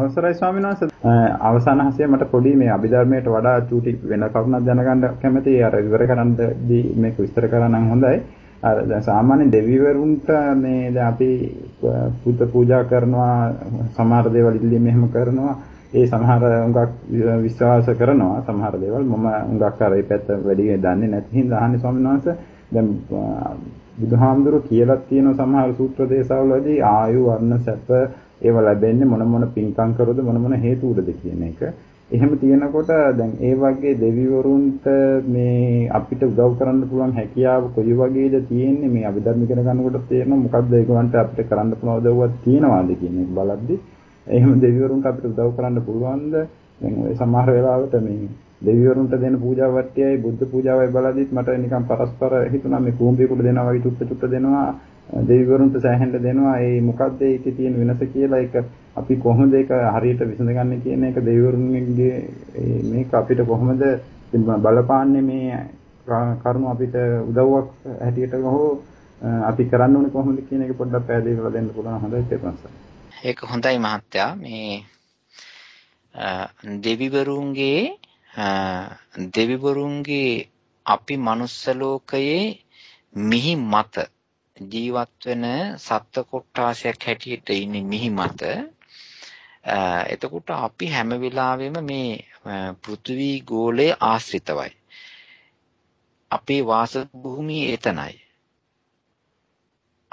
අවසරයි ස්වාමීන් වහන්සේ අවසාන හසිය මට පොඩි මේ අභිධර්මයට වඩා චූටි වෙන කරුණක් දැනගන්න කැමතියි අර විවර කරන්නදී මේක විස්තර කරා නම් හොඳයි අර දැන් සාමාන්‍ය දෙවිවරුන්ට මේ දැන් අපි පුත පූජා කරනවා සමහර දේවල් ඉල්ලීම් එහෙම කරනවා ඒ සමහර උඟක් විශ්වාස කරනවා සමහර දේවල් මම උඟක් අර ඒ පැත්ත වැඩි දන්නේ නැති හින්දා අහන්නේ ස්වාමීන් වහන්සේ දැන් බුදුහාමුදුරුවෝ කියලා තියෙන සමහර සූත්‍ර දේශාවලදී ආයු වර්ණ සැප ඒව ලැබෙන්නේ මොන මොන පින්කම් කරොද මොන මොන හේතු උඩද කියන එක. එහෙම තියෙනකොට දැන් ඒ වගේ දෙවිවරුන්ට මේ අපිට උදව් කරන්න පුළුවන් හැකියාව කොයි වගේද තියෙන්නේ මේ අභිධර්ම ඉගෙන ගන්නකොට තේරෙන මොකද්ද ඒගොල්ලන්ට අපිට කරන්න පුළුවන් උදව්වක් තියනවාද කියන එක බලද්දි එහෙම දෙවිවරුන්ට අපිට උදව් කරන්න පුළුවන්ද දැන් ඔය සමහර වෙලාවට මේ දෙවිවරුන්ට දෙන පූජා වට්ටියයි බුද්ධ පූජාවයි බලද්දිත් මට නිකන් පරස්පර හිතුණා මේ කූඹියෙකුට දෙනවා වගේ චුට්ට චුට්ට දෙනවා දෙවිවරුන්ට සෑහෙන්න දෙනවා ඒ මොකද්ද ඒකේ තියෙන වෙනස කියලා ඒක අපි කොහොමද ඒක හරියට විසඳගන්නේ කියන එක දෙවිවරුන්ගේ මේක අපිට කොහොමද බලපාන්නේ මේ කරුණු අපිට උදව්වක් හැටියට හෝ අපි කරන්න ඕනේ කොහොමද කියන එක පොඩ්ඩක් පැහැදිලි දෙන්න පුළුවන් හොඳයි තේරුණා ඒක හොඳයි මහත්තයා මේ දෙවිවරුන්ගේ දෙවිවරුන්ගේ අපි manuss ලෝකයේ මිහි මත ජීවත් වෙන සත්ත්ව කොට්ටාසයක් හැටියට ඉන්නේ මිහි මත. එතකොට අපි හැම වෙලාවෙම මේ පෘථිවි ගෝලයේ ආශ්‍රිතවයි. අපේ වාස භූමිය එතනයි.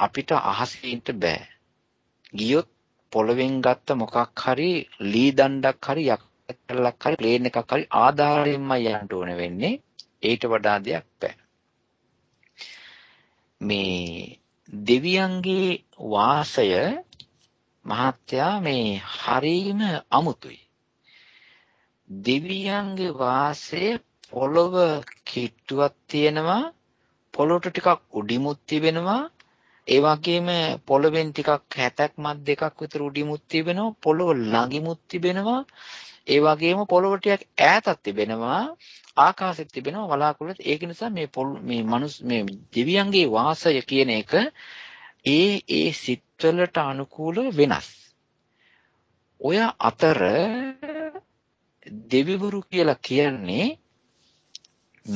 අපිට අහසින් බෑ. ගියොත් පොළවෙන් ගත්ත මොකක් හරි ලී දණ්ඩක් හරි යකටලක් හරි ප්ලේන් එකක් හරි ආධාරයෙන්මයි යන්න ඕන වෙන්නේ. ඊට වඩා දෙයක් බෑ. මේ දෙවියන්ගේ වාසය මහත්තයා මේ හරීම අමුතුයි. දෙවියන්ගේ වාසය පොළොව කිට්ටුවක් තියෙනවා පොළොට ටිකක් උඩිමුත් තිබෙනවා ඒ වගේම පොළවෙන් ටිකක් හැතක්මත් දෙකක් විතර උඩිමුත් තිබෙනවා පොළොව ළඟිමුත් තිබෙනවා ඒ වගේම පොළොව ටිකක් ඈතක් තිබෙනවා ආකාශෙත් තිබෙනවා වලාකුළුත් ඒක නිසා මේ මේ මනුස් මේ දෙවියන්ගේ වාසය කියන එක ඒ ඒ සිත්වලට අනුකූල වෙනස්. ඔය අතර දෙවිවරු කියලා කියන්නේ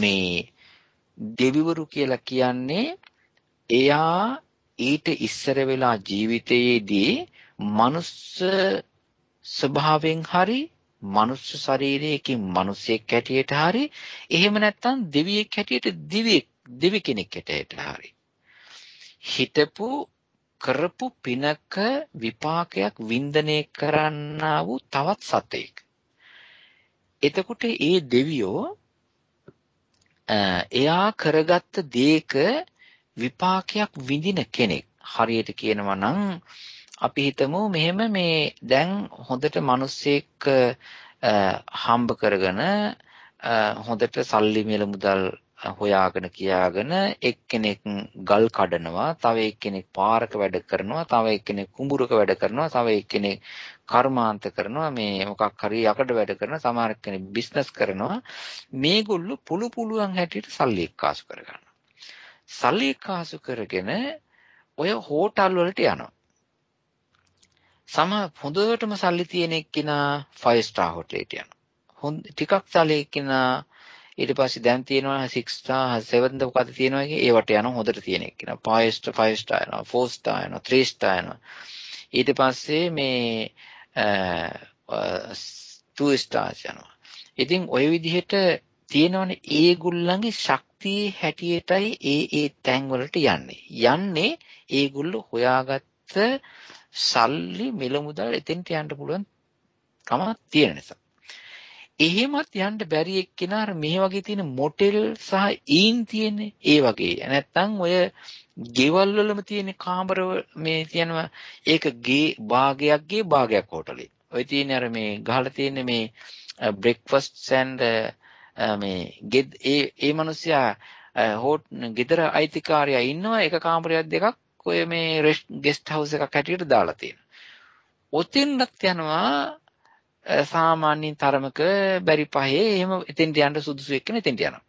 මේ දෙවිවරු කියලා කියන්නේ එයා ඊට ඉස්සර වෙලා ජීවිතයේදී මනුස්ස ස්වභාවයෙන් හරි මනුෂ්‍ය ශරීරයකින් මිනිසෙක් හැටියට හරි එහෙම නැත්නම් දෙවියෙක් හැටියට දිවියෙක් දෙවි කෙනෙක් හැටියට හරි හිටපු කරපු පිනක විපාකයක් වින්දනය කරන්නා වූ තවත් සතෙක්. එතකොට ඒ දෙවියෝ එයා කරගත්ත දේක විපාකයක් විඳින කෙනෙක්. හරියට කියනවා නම් අපි හිතමු මෙහෙම මේ දැන් හොඳට මිනිස්සෙක් හම්බ කරගෙන හොඳට සල්ලි මිල මුදල් හොයාගෙන කියාගෙන එක්කෙනෙක් ගල් කඩනවා තව එක්කෙනෙක් පාරක වැඩ කරනවා තව එක්කෙනෙක් කුඹුරක වැඩ කරනවා තව එක්කෙනෙක් කර්මාන්ත කරනවා මේ මොකක් හරි යකඩ වැඩ කරන සමහර කෙනෙක් බිස්නස් කරනවා මේගොල්ලෝ පුළු පුළුවන් හැටියට සල්ලි එක්කාසු කරගන්නවා සල්ලි එක්කාසු කරගෙන ඔය හෝටල් වලට යනවා සම හොඳටම සල්ලි තියෙන එක්කෙනා 5 star hotelට යනවා. හොඳ ටිකක් සල්ලි එක්කෙනා ඊට පස්සේ දැන් තියෙනවා 6 star 7 ද මොකද තියෙනවා වගේ ඒවට යනවා හොඳට තියෙන එක්කෙනා 5 star 5 star යනවා 4 star යනවා 3 star යනවා. ඊට පස්සේ මේ two stars යනවා. ඉතින් ওই විදිහට තියෙනවනේ ඒගොල්ලන්ගේ ශක්තිය හැටියටයි ඒ ඒ තැන් වලට යන්නේ. යන්නේ ඒගොල්ලෝ හොයාගත්ත සල්ලි මිල මුදල් එතෙන්ට යන්න පුළුවන් කම තියෙන නිසා. එහෙමත් යන්න බැරි එක්කෙනා මේ වගේ තියෙන මොටෙල් සහ ඊන් තියෙන්නේ ඒ වගේ. නැත්තම් ඔය ගෙවල් වලම තියෙන කාමර මේ තියෙනවා ඒක ගේ භාගයක් ගේ භාගයක් හෝටලේ. ඔය තියෙන අර මේ ගහලා තියෙන මේ බ්‍රෙක්ෆාස්ට්ස් ඇන්ඩ් මේ ගෙද් ඒ ඒ මිනිස්සයා හෝට් ගෙදර අයිතිකාරයා ඉන්නවා එක කාමරයක් දෙකක් ගොඩක් ඔය මේ ගෙස්ට් හවුස් එකක් හැටියට දාලා තියෙනවා. ඔතින්වත් යනවා සාමාන්‍යයෙන් තරමක බැරි පහේ එහෙම එතෙන්ට යන්න සුදුසු එක්කන එතෙන්ට යනවා.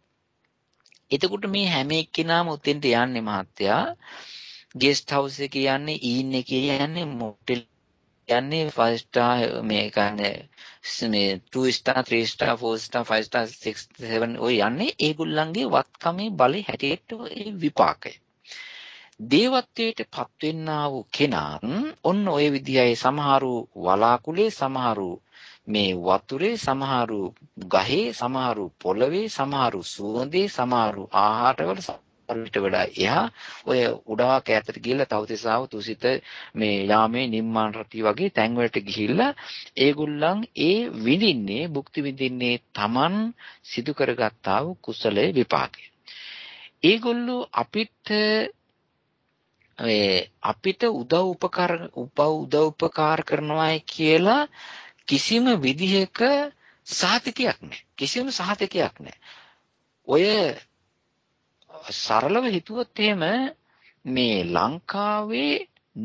එතකොට මේ හැම එක්කෙනාම උතෙන්ට යන්නේ මහත්තයා ගෙස්ට් හවුස් එක කියන්නේ ඊන් එක කියන්නේ මොටෙල් කියන්නේ 5 ස්ටාර් මේ කියන්නේ මේ 2 ස්ටාර් 3 ස්ටාර් 4 ස්ටාර් 5 ස්ටාර් 6 7 ඔය යන්නේ ඒගොල්ලන්ගේ වත්කමේ බලේ හැටියට ඒ විපාකය. දේවත්වයට පත්වෙන්නා වූ කෙනාත් ඔන්න ඔය විදිහයි සමහරු වලාකුලේ සමහරු මේ වතුරේ සමහරු ගහේ සමහරු පොළවේ සමහරු සුවඳේ සමහරු ආහාරවල සමහරට වඩා එහා ඔය උඩාවක් ඈතට ගිහිල්ලා තවතිසාව තුසිත මේ යාමේ නිම්මාන රටි වගේ තැන් වලට ගිහිල්ලා ඒගොල්ලන් ඒ විඳින්නේ භුක්ති විඳින්නේ Taman සිදු කරගත්තා වූ කුසලයේ විපාකය. ඒගොල්ලෝ අපිට අපිට උදව් උපකාර උපව් උදව් උපකාර කරනවායි කියලා කිසිම විදිහක සාතිකයක් නැහැ. කිසිම සාතිකයක් නැහැ. ඔය සරලව හිතුවොත් එහෙම මේ ලංකාවේ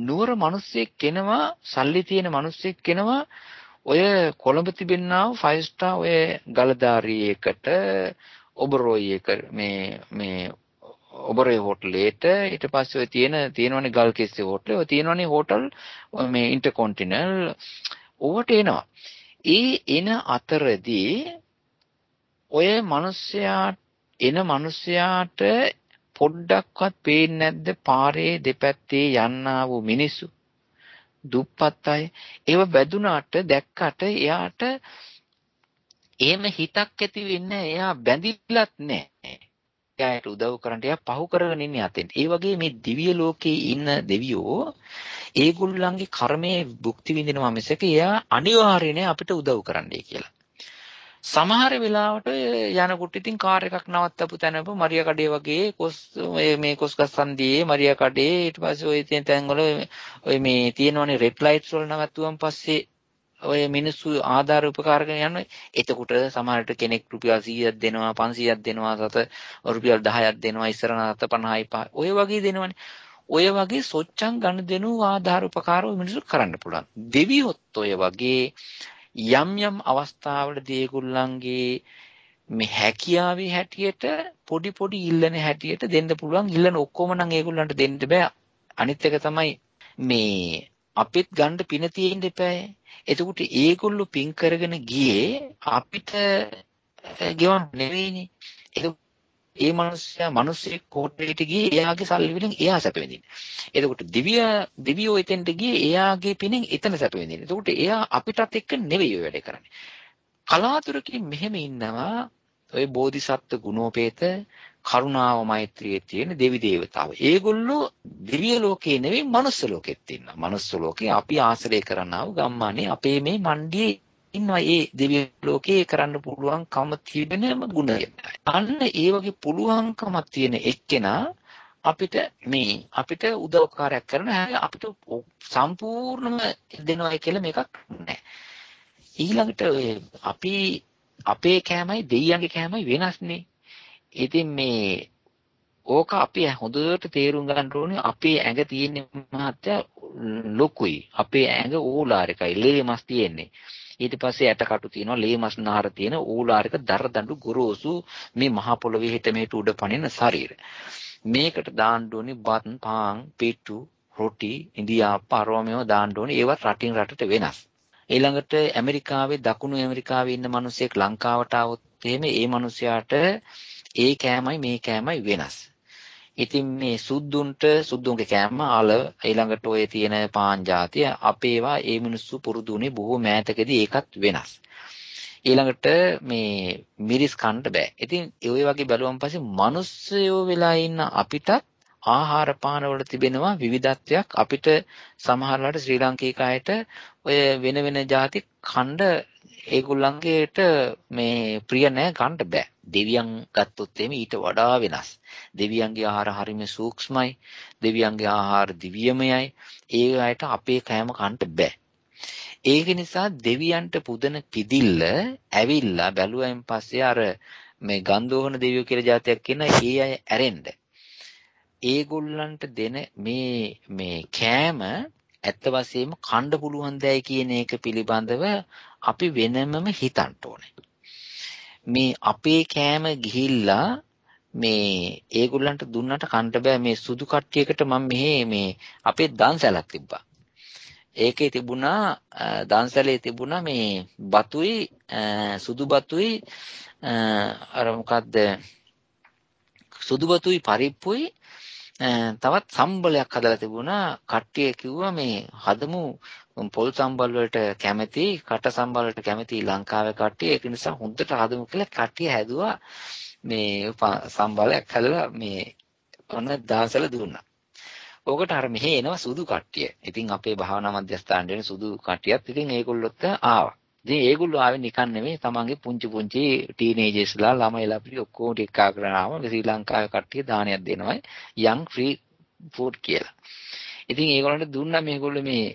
නුවර මිනිස්සෙක් කෙනවා සල්ලි තියෙන මිනිස්සෙක් කෙනවා ඔය කොළඹ තිබෙනා 5 ස්ටාර් ඔය ගලදාරියේකට ඔබරෝයි එක මේ මේ ඔබරේ හෝටලේට ඊට පස්සේ ඔය තියෙන තියෙනවනේ ගල් කිස්සේ හෝටල් ඔය තියෙනවනේ හෝටල් මේ ඉන්ටර්කොන්ටිනල් ඕවට එනවා. ඒ එන අතරදී ඔය මිනිස්සයා එන මිනිස්සයාට පොඩ්ඩක්වත් පේන්නේ නැද්ද පාරේ දෙපැත්තේ යන්නා වූ මිනිස්සු? දුප්පත් අය ඒව වැදුනාට දැක්කට එයාට එහෙම හිතක් ඇති වෙන්නේ එයා බැඳිලත් නැහැ එයාට උදව් කරන්න එයා පහු කරගෙන ඉන්නේ අතෙන්. ඒ වගේ මේ දිව්‍ය ලෝකයේ ඉන්න දෙවියෝ ඒගොල්ලන්ගේ කර්මයේ භුක්ති විඳිනවා මිසක එයා අනිවාර්ය නෑ අපිට උදව් කරන්නයි කියලා. සමහර වෙලාවට යනකොට ඉතින් කාර් එකක් නවත්තපු තැනක මරියා කඩේ වගේ කොස් මේ කොස්ගස් සන්දියේ මරියා කඩේ ඊට පස්සේ ওই තැන්වල ওই මේ තියෙනවනේ රෙඩ් ලයිට්ස් වල නවත්තුවන් පස්සේ ඔය මිනිස්සු ආධාර උපකාර කරගෙන යනවා. එතකොට සමහරට කෙනෙක් රුපියල් 100ක් දෙනවා, 500ක් දෙනවා, සත රුපියල් 10ක් දෙනවා, ඉස්සරහ 750යි. ඔය වගේ දෙනවනේ. ඔය වගේ සොච්චම් ගන්න දෙනු ආධාර උපකාරව මිනිස්සු කරන්න පුළුවන්. දෙවියොත් ඔය වගේ යම් යම් අවස්ථාවලදී ඒගොල්ලන්ගේ මේ හැකියාවේ හැටියට පොඩි පොඩි ඉල්ලන හැටියට දෙන්න පුළුවන් ඉල්ලන ඔක්කොම නම් ඒගොල්ලන්ට දෙන්න බෑ අනිත් එක තමයි මේ අපිත් ගන්න පින තියෙන්න එපායි. එතකොට ඒගොල්ලෝ පින් කරගෙන ගියේ අපිට ගෙවන් නෙවෙයිනේ. එතකොට ඒ මනුස්සයා මිනිස්සේ කෝට්ටේට ගියේ එයාගේ සල්ලි වලින් එයා සැප විඳින්න. එතකොට දිව්‍ය දිවියෝ එතෙන්ට ගියේ එයාගේ පිනෙන් එතන සැප විඳින්න. එතකොට එයා අපිටත් එක්ක නෙවෙයි ඔය වැඩේ කරන්නේ. කලාතුරකින් මෙහෙම ඉන්නවා ඔය බෝධිසත්ව ගුණෝපේත කරුණාව මෛත්‍රියේ තියෙන දෙවි දේවතාවෝ. ඒගොල්ලෝ දිව්‍ය ලෝකේ නෙවෙයි මනුස්ස ලෝකෙත් ඉන්නවා. මනුස්ස ලෝකේ අපි ආශ්‍රය කරනව ගම්මානේ අපේ මේ මණ්ඩියේ ඉන්නවා ඒ දෙවියන් ලෝකේ කරන්න පුළුවන්කම තිබෙනම ගුණය. අන්න ඒ වගේ පුළුවන්කමක් තියෙන එක්කෙනා අපිට මේ අපිට උදව්කාරයක් කරන හැබැයි අපිට සම්පූර්ණම දෙනවා කියලා මේකක් නැහැ. ඊළඟට අපි අපේ කෑමයි දෙයියන්ගේ කෑමයි වෙනස්නේ. ඉතින් මේ ඕක අපි හොඳට තේරුම් ගන්න ඕනේ අපේ ඇඟ තියෙන මහත්ය ලොකුයි. අපේ ඇඟ ඕලාරිකයි. ලේ මස් තියෙන්නේ. ඊට පස්සේ ඇට කටු තියෙනවා ලේ මස් නහර තියෙන ඕලාරික දරදඬු ගොරෝසු මේ මහ පොළවේ හිට මේට උඩ පනින ශරීර. මේකට දාන්න ඕනේ බත්, පාන්, පිටු, රොටි, ඉන්දියාප්ප අරවා මේවා දාන්න ඕනේ. ඒවත් රටින් රටට වෙනස්. ඊළඟට ඇමරිකාවේ දකුණු ඇමරිකාවේ ඉන්න මිනිස්සෙක් ලංකාවට આવොත් එහෙම ඒ මිනිසයාට ඒ කෑමයි මේ කෑමයි වෙනස්. ඉතින් මේ සුද්දුන්ට සුද්දුන්ගේ කෑම අල ඊළඟට ඔය තියෙන පාන් జాතිය අපේවා ඒ මිනිස්සු පුරුදු උනේ බොහෝ මෑතකදී ඒකත් වෙනස්. ඊළඟට මේ මිරිස් කන්න බෑ. ඉතින් ඒ වගේ බැලුවම පස්සේ මිනිස්සයෝ වෙලා ඉන්න අපිටත් ආහාර පාන වල තිබෙනවා විවිධත්වයක් අපිට සමහර වෙලාවට ශ්‍රී ලංකේකායට ඔය වෙන වෙන ಜಾති ඛණ්ඩ ඒගොල්ලන්ගේට මේ ප්‍රිය නැහැ ගන්න බෑ. දෙවියන් ගත්තොත් එimhe ඊට වඩා වෙනස්. දෙවියන්ගේ ආහාර හරිම සූක්ෂමයි. දෙවියන්ගේ ආහාර දිව්‍යමයයි. ඒ අයට අපේ කෑම කන්න බෑ. ඒක නිසා දෙවියන්ට පුදන පිදිල්ල ඇවිල්ලා බැලුවෙන් පස්සේ අර මේ ගන්ධෝහන දෙවියෝ කියලා જાතියක් කියන ඒ අය ඇරෙන්න. ඒගොල්ලන්ට දෙන මේ මේ කෑම ඇත්ත වශයෙන්ම කන්න පුළුවන් දෙයි කියන එක පිළිබඳව අපි වෙනමම හිතන්න ඕනේ. මේ අපේ කෑම ගිහිල්ලා මේ ඒගොල්ලන්ට දුන්නට කන්න බෑ මේ සුදු කට්ටියකට මම මෙහි මේ අපේ දන්සැලක් තිබ්බා. ඒකේ තිබුණා දන්සැලේ තිබුණා මේ බතුයි සුදු බතුයි අර මොකද්ද සුදු බතුයි පරිප්පුයි තවත් සම්බලයක් හදලා තිබුණා කට්ටිය කිව්වා මේ හදමු පොල් සම්බල් වලට කැමති, කට සම්බල් වලට කැමති ලංකාවේ කට්ටිය. ඒක නිසා හොඳට හදමු කියලා කට්ටිය හැදුවා. මේ සම්බලයක් හැදලා මේ ඔන්න දාසල දුන්නා. ඕකට අර මෙහි එනවා සුදු කට්ටිය. ඉතින් අපේ භාවනා මධ්‍යස්ථානයේ වෙන සුදු කට්ටියත් ඉතින් ඒගොල්ලොත් ආවා. ඉතින් ඒගොල්ලෝ ආවේ නිකන් නෙමෙයි තමන්ගේ පුංචි පුංචි ටීනේජර්ස්ලා ළමයිලා පිළි ඔක්කොම ටික එකා කරගෙන ආවම ශ්‍රී ලංකාවේ කට්ටිය දානයක් දෙනවා. යන් ෆ්‍රී ෆුඩ් කියලා. ඉතින් ඒගොල්ලන්ට දුන්නා මේගොල්ලෝ මේ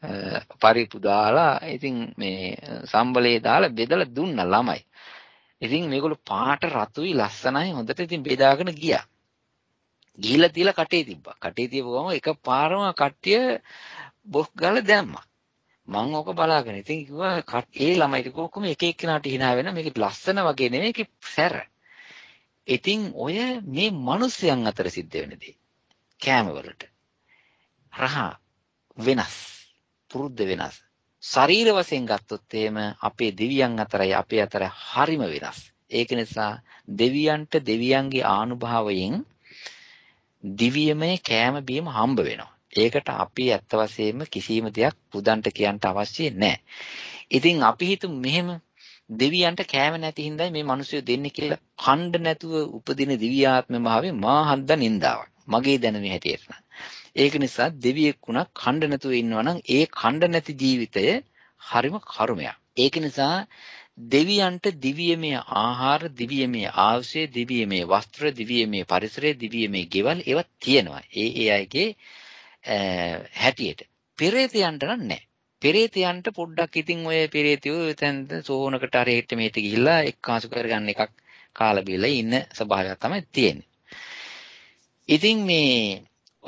පරිප්පු දාලා ඉතින් මේ සම්බලේ දාලා බෙදලා දුන්න ළමයි. ඉතින් මේගොල්ලෝ පාට රතුයි ලස්සනයි හොඳට ඉතින් බෙදාගෙන ගියා. ගිහිල්ලා තියලා කටේ තිබ්බා. කටේ තියපුවම එක පාරම කට්ටිය බොක් ගාලා දැම්මා. මම ඕක බලාගෙන ඉතින් කිව්වා ඒ ළමයි කොහොම එක එක්කෙනාට hina වෙන මේක ලස්සන වගේ නෙමෙයි ඒක සැර. ඉතින් ඔය මේ මිනිස්යන් අතර සිද්ධ වෙන දේ කෑම වලට රහ වෙනස්. පුරුද්ද වෙනස්. ශරීර වශයෙන් ගත්තොත් එහෙම අපේ දෙවියන් අතරයි අපේ අතර හරිම වෙනස්. ඒක නිසා දෙවියන්ට දෙවියන්ගේ ආනුභාවයෙන් දිව්‍යමය කෑම බීම හම්බ වෙනවා. ඒකට අපි ඇත්ත වශයෙන්ම කිසිම දෙයක් පුදන්ට කියන්න අවශ්‍ය නැහැ. ඉතින් අපි හිතමු මෙහෙම දෙවියන්ට කෑම නැති හින්දායි මේ මිනිස්සු දෙන්නේ කියලා ඛණ්ඩ නැතුව උපදින දිව්‍යාත්ම භාවයේ මා හන්ද නින්දාවක්. මගේ දැනුමේ හැටියට. ඒක නිසා දෙවියෙක් වුණා ඛණ්ඩ නැතුව ඉන්නවනම් ඒ ඛණ්ඩ නැති ජීවිතය හරිම කර්මයක්. ඒක නිසා දෙවියන්ට දිව්‍යමය ආහාර, දිව්‍යමය ආශ්‍රය, දිව්‍යමය වස්ත්‍ර, දිව්‍යමය පරිසරය, දිව්‍යමය ගෙවල් ඒවා තියෙනවා. ඒ ඒ අයගේ හැටියට. පෙරේතයන්ට නම් නැහැ. පෙරේතයන්ට පොඩ්ඩක් ඉතින් ඔය පෙරේතයෝ එතෙන් සෝනකට අර හෙට මෙහෙට ගිහිල්ලා එක්කාසු කරගන්න එකක් කාලා බීලා ඉන්න ස්වභාවයක් තමයි තියෙන්නේ. ඉතින් මේ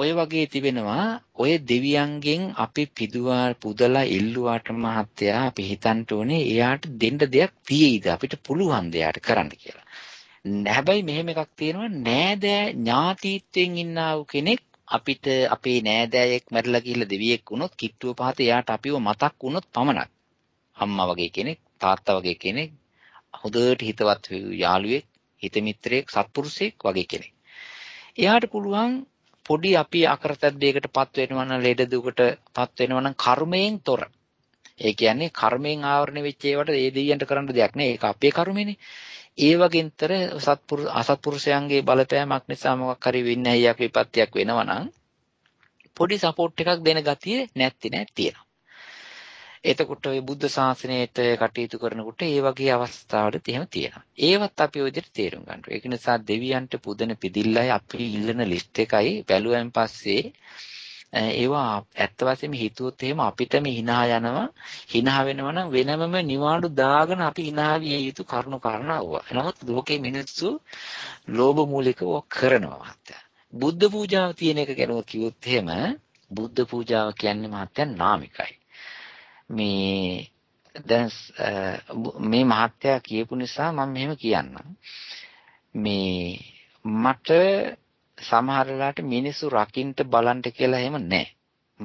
ඔය වගේ තිබෙනවා ඔය දෙවියන්ගෙන් අපි පිදුවා පුදලා ඉල්ලුවාට මහත්තයා අපි හිතන්න ඕනේ එයාට දෙන්න දෙයක් තියෙයිද අපිට පුළුවන් දෙයට කරන්න කියලා. හැබැයි මෙහෙම එකක් තියෙනවා නෑදෑ ඥාතිත්වයෙන් ඉන්නා වූ කෙනෙක් අපිට අපේ නෑදෑයෙක් මැරලා ගිහලා දෙවියෙක් වුණොත් කිට්ටුව පහත එයාට අපිව මතක් වුණොත් පමණක් අම්මා වගේ කෙනෙක් තාත්තා වගේ කෙනෙක් හොඳට හිතවත් යාළුවෙක් හිත මිත්‍රයෙක් සත්පුරුෂයෙක් වගේ කෙනෙක් එයාට පුළුවන් පොඩි අපි අකරතැබ්බයකට පත් වෙනවා නම් ලෙඩ දුකට පත් වෙනවා නම් කර්මයෙන් තොර. ඒ කියන්නේ කර්මයෙන් ආවරණය වෙච්ච ඒවට ඒ දෙයියන්ට කරන්න දෙයක් නෑ. ඒක අපේ කර්මනේ. ඒ වගේන්තර සත්පුරු අසත්පුරුෂයන්ගේ බලපෑමක් නිසා මොකක් හරි වින්නැහියක් විපත්තියක් වෙනවා නම් පොඩි සපෝට් එකක් දෙන ගතිය නැත්ති නෑ තියෙනවා. එතකොට ওই බුද්ධ ශාසනයට කටයුතු කරනකොට ඒ වගේ අවස්ථාවලත් එහෙම තියෙනවා. ඒවත් අපි ওই විදිහට තේරුම් ගන්න ඕනේ. ඒක නිසා දෙවියන්ට පුදන පිදිල්ලයි අපි ඉල්ලන ලිස්ට් එකයි බැලුවෙන් පස්සේ ඒවා ඇත්ත වශයෙන්ම හිතුවොත් එහෙම අපිටම hina යනවා. hina වෙනවා නම් වෙනමම නිවාඩු දාගෙන අපි hina විය යුතු කරුණු කාරණාව. නමුත් ලෝකේ මිනිස්සු ලෝභ මූලිකව කරනවා. බුද්ධ පූජාව තියෙන එක ගැන කිව්වොත් එහෙම බුද්ධ පූජාව කියන්නේ මහත්යන් නාමිකයි. මේ දැන් මේ මහත්තයා කියපු නිසා මම මෙහෙම කියන්නම්. මේ මට සමහර වෙලාවට මිනිස්සු රකින්න බලන්න කියලා එහෙම නැහැ.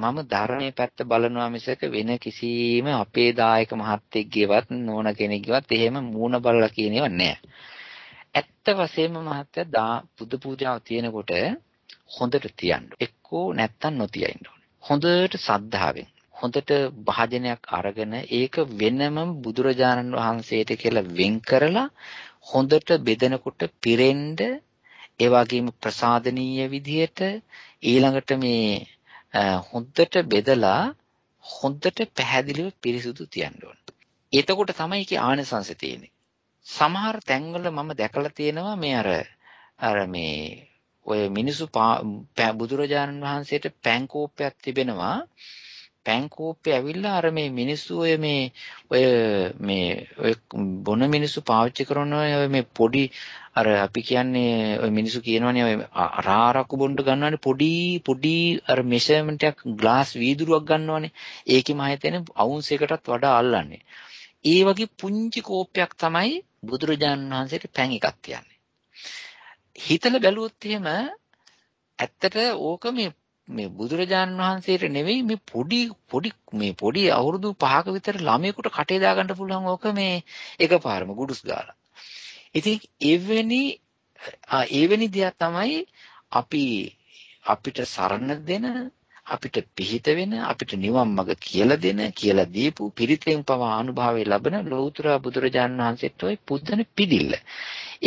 මම ධර්මයේ පැත්ත බලනවා මිසක වෙන කිසිම අපේ දායක මහත්තයෙක්ගේවත් නෝන කෙනෙක්ගේවත් එහෙම මූණ බලලා කියන ඒවා නැහැ. ඇත්ත වශයෙන්ම මහත්තයා දා බුදු පූජාව තියෙනකොට හොඳට තියන්න. එක්කෝ නැත්තම් නොතියින්න ඕනේ. හොඳට සද්ධාවෙන් හොඳට භාජනයක් අරගෙන ඒක වෙනම බුදුරජාණන් වහන්සේට කියලා වෙන් කරලා හොඳට බෙදනකොට පිරෙන්න ඒ වගේම ප්‍රසාදනීය විදියට ඊළඟට මේ හොඳට බෙදලා හොඳට පැහැදිලිව පිරිසුදු තියන්න ඕන. එතකොට තමයි ඒකේ ආනිසංශ තියෙන්නේ. සමහර තැන්වල මම දැකලා තියෙනවා මේ අර අර මේ ඔය මිනිසු බුදුරජාණන් වහන්සේට පැන් කෝපයක් තිබෙනවා පැංකෝප්පේ ඇවිල්ලා අර මේ මිනිස්සු ඔය මේ ඔය මේ ඔය බොන මිනිස්සු පාවිච්චි කරන ඔය මේ පොඩි අර අපි කියන්නේ ඔය මිනිස්සු කියනවනේ ඔය රාරක්කු බොන්න ගන්නවනේ පොඩි පොඩි අර මෙෂර්මන්ට් එකක් ග්ලාස් වීදුරුවක් ගන්නවනේ ඒකෙම ආයතන අවුන්ස් එකටත් වඩා අල්ලන්නේ ඒ වගේ පුංචි කෝපයක් තමයි බුදුරජාණන් වහන්සේට පැන් එකක් තියන්නේ හිතලා බැලුවොත් එහෙම ඇත්තට ඕක මේ මේ බුදුරජාණන් වහන්සේට නෙවෙයි මේ පොඩි පොඩි මේ පොඩි අවුරුදු 5ක විතර ළමයෙකුට කටේ දාගන්න පුළුවන් ඕක මේ එකපාරම ගුඩුස් ගාලා. ඉතින් එවැනි එවැනි දෙයක් තමයි අපි අපිට සරණ දෙන අපිට පිහිට වෙන අපිට නිවන් මඟ කියලා දෙන කියලා දීපු පිරිතෙන් පවා අනුභවය ලබන ලෞතර බුදුරජාණන් වහන්සේට ওই පුදුන පිදිල්ල.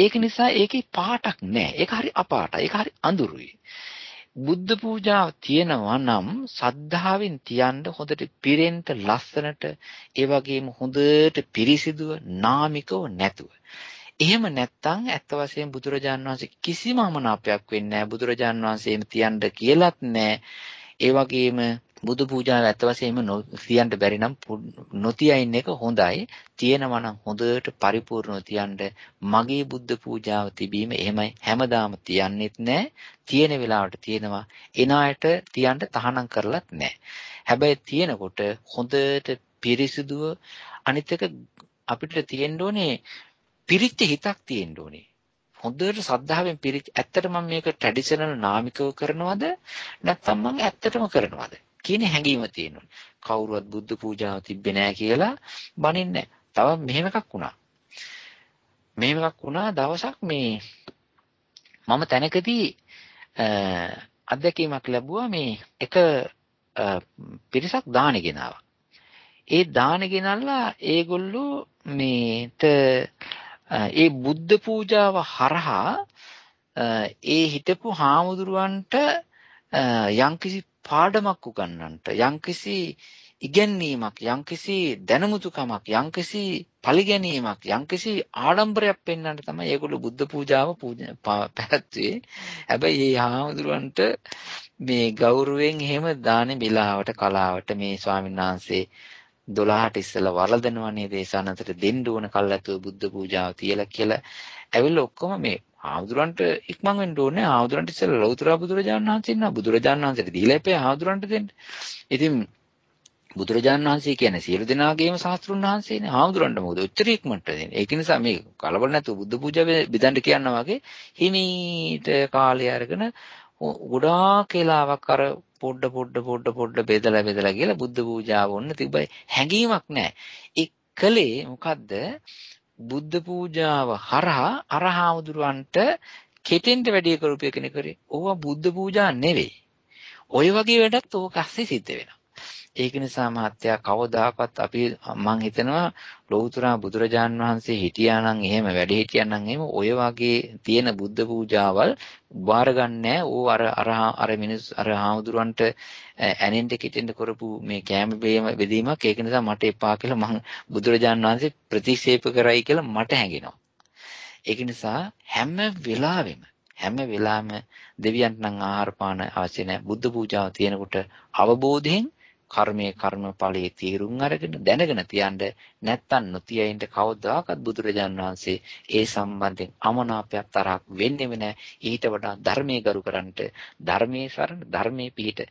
ඒක නිසා ඒකේ පාටක් නැහැ. ඒක හරි අපාටයි. ඒක හරි අඳුරුයි. බුද්ධ පූජාව තියෙනවා නම් සද්ධාවෙන් තියන්න හොඳට පිරෙන්ට ලස්සනට ඒ වගේම හොඳට පිරිසිදුව නාමිකව නැතුව. එහෙම නැත්තම් ඇත්ත වශයෙන් බුදුරජාන් වහන්සේ කිසිම අමනාපයක් වෙන්නේ නැහැ. බුදුරජාන් වහන්සේම තියන්න කියලත් නැහැ. ඒ වගේම බුදු පූජාව ඇත්ත වශයෙන්ම තියන්න බැරි නම් නොතියා ඉන්න එක හොඳයි. තියෙනවා නම් හොඳට පරිපූර්ණව තියන්න. මගේ බුද්ධ පූජාව තිබීම එහෙමයි හැමදාම තියන්නෙත් නෑ. තියෙන වෙලාවට තියෙනවා. එන අයට තියන්න තහනම් කරලත් නෑ. හැබැයි තියෙනකොට හොඳට පිරිසිදුව අනිත් එක අපිට තියෙන්න ඕනේ පිරිච්ච හිතක් තියෙන්න ඕනේ. හොඳට සද්ධාවෙන් පිරිච්ච ඇත්තට මම මේක ට්‍රැඩිෂනල් නාමිකව කරනවද නැත්නම් මම ඇත්තටම කරනවද කියන හැඟීම තියෙනවා. කවුරුවත් බුද්ධ පූජාව තිබ්බේ නැහැ කියලා බනින්නේ නැහැ. තව මෙහෙම එකක් වුණා. මෙහෙම එකක් වුණා දවසක් මේ මම තැනකදී අත්දැකීමක් ලැබුවා මේ එක පිරිසක් දාන ගෙනාවා. ඒ දාන ගෙනල්ලා ඒගොල්ලෝ මේත ඒ බුද්ධ පූජාව හරහා ඒ හිටපු හාමුදුරුවන්ට යම්කිසි පාඩමක් උගන්වන්නට යම්කිසි ඉගැන්වීමක් යම්කිසි දැනුමුතුකමක් යම්කිසි පරිගැනීමක් යම්කිසි ආඩම්බරයක් පෙන්වන්නට තමයි ඒගොල්ලෝ බුද්ධ පූජාව පැවැත්වුවේ. හැබැයි මේ හාමුදුරුවන්ට මේ ගෞරවයෙන් එහෙම දානේ බිලාවට කලාවට මේ ස්වාමීන් වහන්සේ 12ට ඉස්සලා වරදනවනේ දේශානන්තට දෙන්න ඕන කල්ලාතෝ බුද්ධ පූජාව තියලා කියලා ඇවිල්ලා ඔක්කොම මේ ආහුදුරන්ට ඉක්මන් වෙන්න ඕනේ. ආහුදුරන්ට ඉස්සෙල්ලා ලෞතර බුදුරජාණන් වහන්සේ ඉන්නවා. බුදුරජාණන් වහන්සේට දීලා එපේ ආහුදුරන්ට දෙන්න. ඉතින් බුදුරජාණන් වහන්සේ කියන්නේ සියලු දෙනාගේම ශාස්ත්‍රුන් වහන්සේනේ. ආහුදුරන්ට මොකද ඔච්චර ඉක්මනට දෙන්නේ. ඒක නිසා මේ කලබල නැතුව බුද්ධ පූජා බෙදන්න කියනවා වගේ හිමීට කාලය අරගෙන ගොඩාක් කාලාවක් අර පොඩ පොඩ පොඩ පොඩ බෙදලා බෙදලා කියලා බුද්ධ පූජාව ඔන්න තිබ්බයි. හැඟීමක් නැහැ. ඒ කලේ මොකද්ද? බුද්ධ පූජාව හරහා අරහාමුදුරන්ට කෙටෙන්ට වැඩි කරුපිය කෙනෙක් කරේ. ඕවා බුද්ධ පූජා නෙවෙයි. ඔය වගේ වැඩත් ඕක ඇස්සේ සිද්ධ වෙනවා. ඒක නිසා මහත්තයා කවදාකවත් අපි මම හිතනවා ලෞතුරා බුදුරජාන් වහන්සේ හිටියා නම් එහෙම වැඩ හිටියා නම් එහෙම ඔය වගේ තියෙන බුද්ධ පූජාවල් බාරගන්නේ ඕ අර අර අර මිනිස් අර හාමුදුරන්ට ඇනෙන්ට කිටෙන්ට කරපු මේ කෑම බේම බෙදීමක් ඒක නිසා මට එපා කියලා මම බුදුරජාන් වහන්සේ ප්‍රතික්ෂේප කරයි කියලා මට හැඟෙනවා ඒක නිසා හැම වෙලාවෙම හැම වෙලාවෙම දෙවියන්ට නම් ආහාර පාන අවශ්‍ය නැහැ. බුද්ධ පූජාව තියෙනකොට අවබෝධයෙන් කර්මයේ කර්මඵලයේ තීරුම් අරගෙන දැනගෙන තියන්න නැත්තම් නොතියින්ට කවදාකවත් බුදුරජාන් වහන්සේ ඒ සම්බන්ධයෙන් අමනාපයක් තරහක් වෙන්නේම නැහැ ඊට වඩා ධර්මයේ ගරු කරන්නට ධර්මයේ සරණ ධර්මයේ පිහිට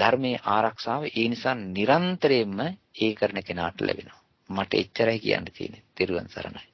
ධර්මයේ ආරක්ෂාව ඒ නිසා නිරන්තරයෙන්ම ඒ කරන කෙනාට ලැබෙනවා මට එච්චරයි කියන්න තියෙන්නේ තෙරුවන් සරණයි